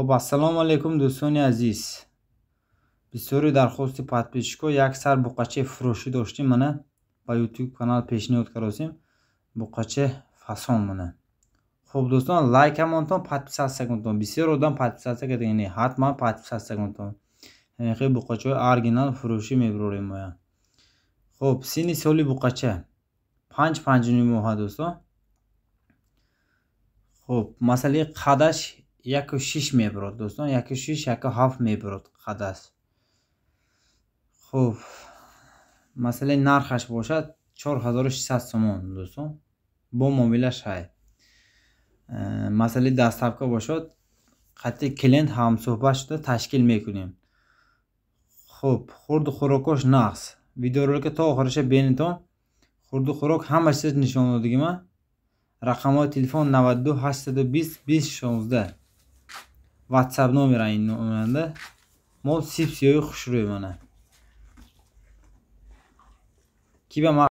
об ассалому алайкум дӯстони азиз бисёри дархости подписчикҳо як сар буқаче фурӯшӣ доштем мана ба ютуб канал пешниҳод каростем буқаче фасон мана хуб дӯстон лайк амонтон подписа аста кунтон бисёр одам подписа аста кадаин ҳатман подписа аста кунтон ҳамихе буқачаҳои оригинал фурӯшӣ мебирорем моя хуб сини соли буқача панҷ панҷуни моҳа дӯстон хуб масалаи қадаш یک و شیش میبرد دوستان یک و شیش یک هفت میبرد خدس خوب مسئله نرخش باشد 4600 سومون دوستان با معاملش های مسئله دستابکه باشد قطعی کلند هم صحبت شده تشکیل میکنیم خوب خورد و خوراکاش نقص که تا آخرش بینیتون خورد و خوراک همه چیز نشان دیگه من رقم های تلفن 92 820 2016 whatsapp nomerangni nimanda mol sipsiyoyu xushro'y mana kiba